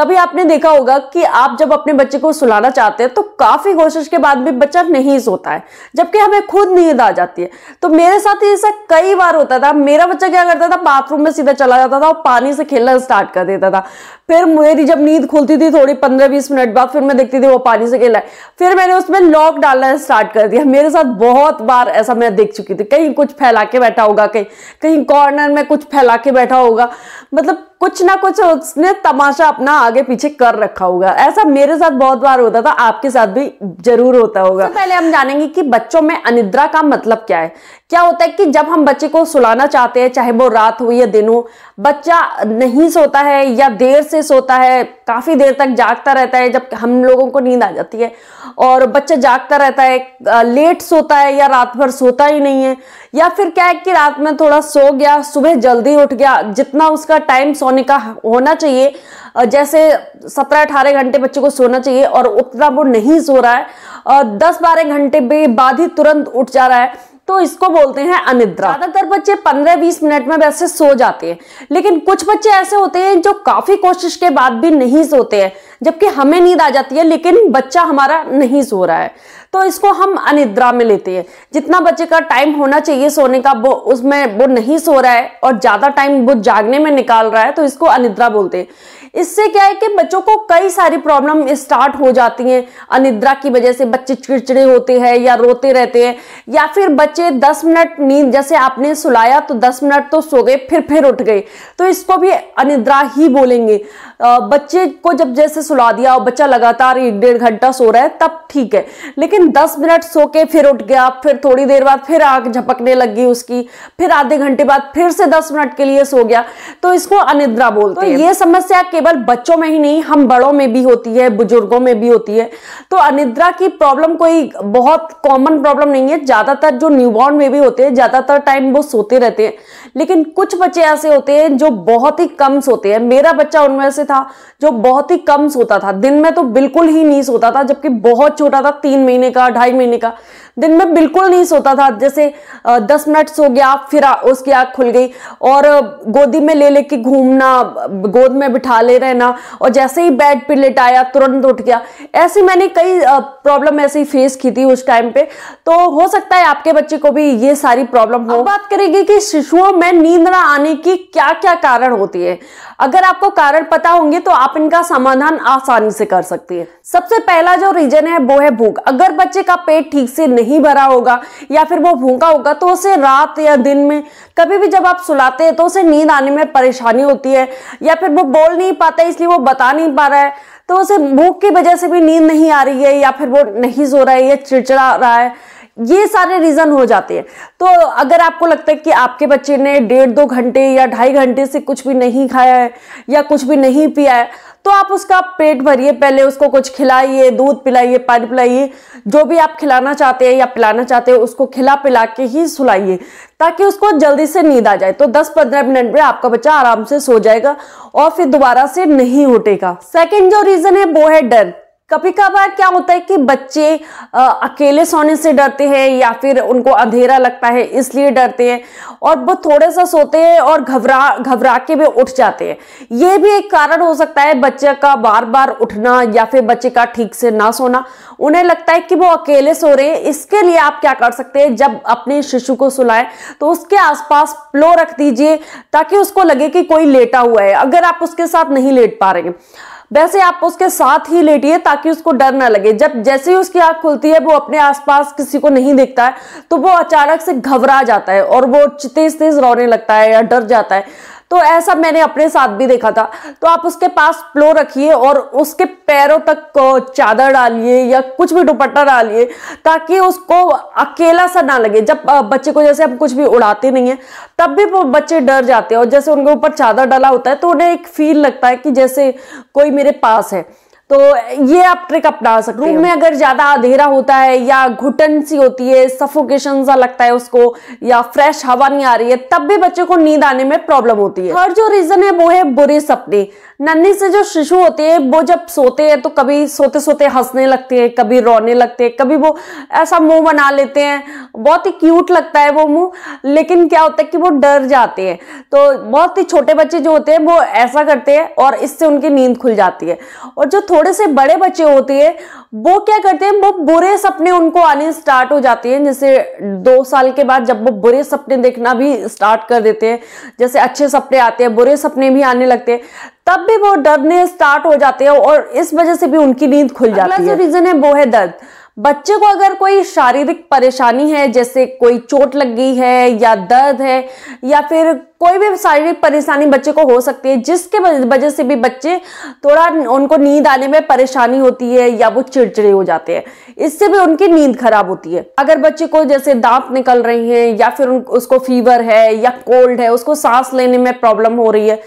कभी आपने देखा होगा कि आप जब अपने बच्चे को सुलाना चाहते हैं तो काफ़ी कोशिश के बाद भी बच्चा नहीं सोता है जबकि हमें खुद नींद आ जाती है तो मेरे साथ ऐसा कई बार होता था मेरा बच्चा क्या करता था बाथरूम में सीधा चला जाता था और पानी से खेलना स्टार्ट कर देता था फिर मेरी जब नींद खुलती थी थोड़ी पंद्रह बीस मिनट बाद फिर मैं देखती थी वो पानी से खेला है फिर मैंने उसमें लॉक डालना स्टार्ट कर दिया मेरे साथ बहुत बार ऐसा मैं देख चुकी थी कहीं कुछ फैला के बैठा होगा कहीं कहीं कॉर्नर में कुछ फैला के बैठा होगा मतलब कुछ ना कुछ उसने तमाशा अपना आगे पीछे कर रखा होगा ऐसा मेरे साथ बहुत बार होता था आपके साथ भी जरूर होता होगा तो पहले हम जानेंगे कि बच्चों में अनिद्रा का मतलब क्या है क्या होता है कि जब हम बच्चे को सुलाना चाहते हैं चाहे वो रात हो या दिन हो बच्चा नहीं सोता है या देर से सोता है काफ़ी देर तक जागता रहता है जब हम लोगों को नींद आ जाती है और बच्चा जागता रहता है लेट सोता है या रात भर सोता ही नहीं है या फिर क्या है कि रात में थोड़ा सो गया सुबह जल्दी उठ गया जितना उसका टाइम सोने का होना चाहिए जैसे सत्रह अठारह घंटे बच्चे को सोना चाहिए और उतना वो नहीं सो रहा है दस बारह घंटे बाद ही तुरंत उठ जा रहा है तो इसको बोलते हैं अनिद्रा ज्यादातर बच्चे 15-20 मिनट में वैसे सो जाते हैं लेकिन कुछ बच्चे ऐसे होते हैं जो काफी कोशिश के बाद भी नहीं सोते हैं जबकि हमें नींद आ जाती है लेकिन बच्चा हमारा नहीं सो रहा है तो इसको हम अनिद्रा में लेते हैं जितना बच्चे का टाइम होना चाहिए सोने का वो उसमें वो नहीं सो रहा है और ज्यादा टाइम वो जागने में निकाल रहा है तो इसको अनिद्रा बोलते हैं इससे क्या है कि बच्चों को कई सारी प्रॉब्लम स्टार्ट हो जाती हैं अनिद्रा की वजह से बच्चे चिड़चिड़े होते हैं या रोते रहते हैं या फिर बच्चे 10 मिनट नींद जैसे आपने सुलाया तो 10 मिनट तो सो गए फिर फिर उठ गए तो इसको भी अनिद्रा ही बोलेंगे बच्चे को जब जैसे सुला दिया और बच्चा लगातार एक डेढ़ घंटा सो रहा है तब ठीक है लेकिन दस मिनट सो के फिर उठ गया फिर थोड़ी देर बाद फिर आग झपकने लगी उसकी फिर आधे घंटे बाद फिर से दस मिनट के लिए सो गया तो इसको अनिद्रा बोलते तो हैं ये समस्या के केवल बच्चों में ही नहीं हम बड़ों में भी होती है बुजुर्गों में भी होती है तो अनिद्रा की प्रॉब्लम कोई बहुत कॉमन प्रॉब्लम नहीं है ज़्यादातर जो न्यूबॉर्न में भी होते हैं ज़्यादातर टाइम वो सोते रहते हैं लेकिन कुछ बच्चे ऐसे होते हैं जो बहुत ही कम सोते हैं मेरा बच्चा उनमें से था जो बहुत ही कम सोता था दिन में तो बिल्कुल ही नहीं सोता था जबकि बहुत छोटा था तीन महीने का ढाई महीने का दिन में बिल्कुल नहीं सोता था जैसे दस मिनट सो गया फिर उसकी आँख खुल गई और गोदी में ले लेके घूमना गोद में बिठा ले रहना और जैसे ही बेड पर लेटाया तुरंत उठ गया ऐसी मैंने कई प्रॉब्लम ऐसी फेस की थी उस टाइम पे तो हो सकता है आपके बच्चे को भी ये सारी प्रॉब्लम हो बात करेगी कि शिशुओं में नींद ना आने की क्या क्या कारण होती है अगर आपको कारण पता होंगे तो आप इनका समाधान आसानी से कर सकती है सबसे पहला जो रीजन है वो है भूख अगर बच्चे का पेट ठीक से नहीं नहीं भरा होगा या फिर वो भूखा होगा तो उसे रात या दिन में कभी भी जब आप सुलाते हैं तो उसे नींद आने में परेशानी होती है या फिर वो बोल नहीं पाता इसलिए वो बता नहीं पा रहा है तो उसे भूख की वजह से भी नींद नहीं आ रही है या फिर वो नहीं सो रहा है या चिड़चिड़ा रहा है ये सारे रीज़न हो जाते हैं तो अगर आपको लगता है कि आपके बच्चे ने डेढ़ दो घंटे या ढाई घंटे से कुछ भी नहीं खाया है या कुछ भी नहीं पिया है तो आप उसका पेट भरिए पहले उसको कुछ खिलाइए दूध पिलाइए पानी पिलाइए जो भी आप खिलाना चाहते हैं या पिलाना चाहते हैं उसको खिला पिला के ही सुलाइए ताकि उसको जल्दी से नींद आ जाए तो 10-15 मिनट में आपका बच्चा आराम से सो जाएगा और फिर दोबारा से नहीं उठेगा सेकेंड जो रीज़न है वो है डर कभी कभार क्या होता है कि बच्चे आ, अकेले सोने से डरते हैं या फिर उनको अंधेरा लगता है इसलिए डरते हैं और वो थोड़ा सा सोते हैं और घबरा घबरा के वे उठ जाते हैं ये भी एक कारण हो सकता है बच्चे का बार बार उठना या फिर बच्चे का ठीक से ना सोना उन्हें लगता है कि वो अकेले सो रहे हैं इसके लिए आप क्या कर सकते हैं जब अपने शिशु को सुलाएं तो उसके आसपास प्लो रख दीजिए ताकि उसको लगे कि कोई लेटा हुआ है अगर आप उसके साथ नहीं लेट पा रहे हैं वैसे आप उसके साथ ही लेटिए ताकि उसको डर ना लगे जब जैसे ही उसकी आंख खुलती है वो अपने आसपास किसी को नहीं देखता है तो वो अचानक से घबरा जाता है और वो तेज तेज रोने लगता है या डर जाता है तो ऐसा मैंने अपने साथ भी देखा था तो आप उसके पास प्लो रखिए और उसके पैरों तक चादर डालिए या कुछ भी दुपट्टा डालिए ताकि उसको अकेला सा ना लगे जब बच्चे को जैसे हम कुछ भी उड़ाते नहीं है तब भी बच्चे डर जाते हैं और जैसे उनके ऊपर चादर डाला होता है तो उन्हें एक फील लगता है कि जैसे कोई मेरे पास है तो ये आप ट्रिक अपना सकते रूम में अगर ज्यादा अंधेरा होता है या घुटन सी होती है सफोकेशन सा लगता है उसको या फ्रेश हवा नहीं आ रही है तब भी बच्चे को नींद आने में प्रॉब्लम होती है और जो रीजन है वो है बुरे सपने नन्ही से जो शिशु होते हैं वो जब सोते हैं तो कभी सोते सोते हंसने लगते हैं कभी रोने लगते हैं कभी वो ऐसा मुंह बना लेते हैं बहुत ही क्यूट लगता है वो मुंह लेकिन क्या होता है कि वो डर जाते हैं तो बहुत ही छोटे बच्चे जो होते हैं वो ऐसा करते हैं और इससे उनकी नींद खुल जाती है और जो थोड़े से बड़े बच्चे होते हैं वो क्या करते हैं वो बुरे सपने उनको आने स्टार्ट हो जाते हैं जैसे दो साल के बाद जब वो बुरे सपने देखना भी स्टार्ट कर देते हैं जैसे अच्छे सपने आते हैं बुरे सपने भी आने लगते हैं तब भी वो डरने स्टार्ट हो जाते हैं और इस वजह से भी उनकी नींद खुल जाती है रीजन है वो है दर्द बच्चे को अगर कोई शारीरिक परेशानी है जैसे कोई चोट लग गई है या दर्द है या फिर कोई भी शारीरिक परेशानी बच्चे को हो सकती है जिसके वजह से भी बच्चे थोड़ा उनको नींद आने में परेशानी होती है या वो चिड़चिड़े हो जाते हैं इससे भी उनकी नींद खराब होती है अगर बच्चे को जैसे दांत निकल रहे हैं या फिर उसको फीवर है या कोल्ड है उसको सांस लेने में प्रॉब्लम हो रही है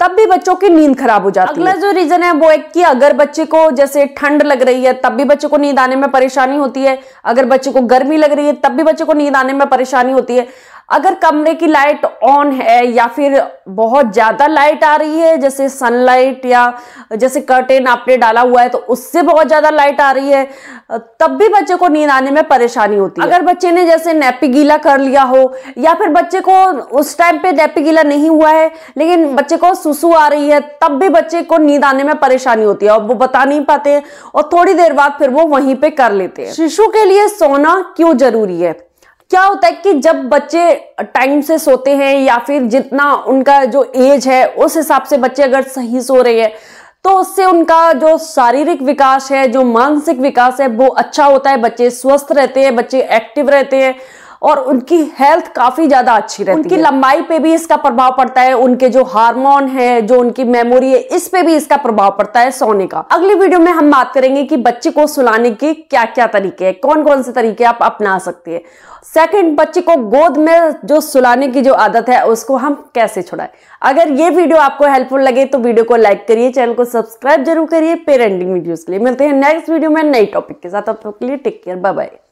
तब भी बच्चों की नींद खराब हो जाती अगला है अगला जो रीजन है वो एक कि अगर बच्चे को जैसे ठंड लग रही है तब भी बच्चे को नींद आने में परेशानी होती है अगर बच्चे को गर्मी लग रही है तब भी बच्चे को नींद आने में परेशानी होती है अगर कमरे की लाइट ऑन है या फिर बहुत ज़्यादा लाइट आ रही है जैसे सनलाइट या जैसे कर्टेन आपने डाला हुआ है तो उससे बहुत ज़्यादा लाइट आ रही है तब भी बच्चे को नींद आने में परेशानी होती है अगर बच्चे ने जैसे नेपी गीला कर लिया हो या फिर बच्चे को उस टाइम पे नेपी गीला नहीं हुआ है लेकिन बच्चे को सुसु आ रही है तब भी बच्चे को नींद आने में परेशानी होती है और वो बता नहीं पाते और थोड़ी देर बाद फिर वो वहीं पर कर लेते हैं शिशु के लिए सोना क्यों जरूरी है क्या होता है कि जब बच्चे टाइम से सोते हैं या फिर जितना उनका जो एज है उस हिसाब से बच्चे अगर सही सो रहे हैं तो उससे उनका जो शारीरिक विकास है जो मानसिक विकास है वो अच्छा होता है बच्चे स्वस्थ रहते हैं बच्चे एक्टिव रहते हैं और उनकी हेल्थ काफी ज्यादा अच्छी रहती उनकी है उनकी लंबाई पे भी इसका प्रभाव पड़ता है उनके जो हार्मोन है जो उनकी मेमोरी है इस पे भी इसका प्रभाव पड़ता है सोने का अगली वीडियो में हम बात करेंगे कि बच्चे को सुलाने के क्या क्या तरीके हैं कौन कौन से तरीके आप अपना सकते हैं सेकेंड बच्चे को गोद में जो सुलाने की जो आदत है उसको हम कैसे छुड़ाए अगर ये वीडियो आपको हेल्पफुल लगे तो वीडियो को लाइक करिए चैनल को सब्सक्राइब जरूर करिए पेरेंटिंग वीडियोस के लिए मिलते हैं नेक्स्ट वीडियो में नई टॉपिक के साथ आप लोग के लिए टेक केयर बाय बाय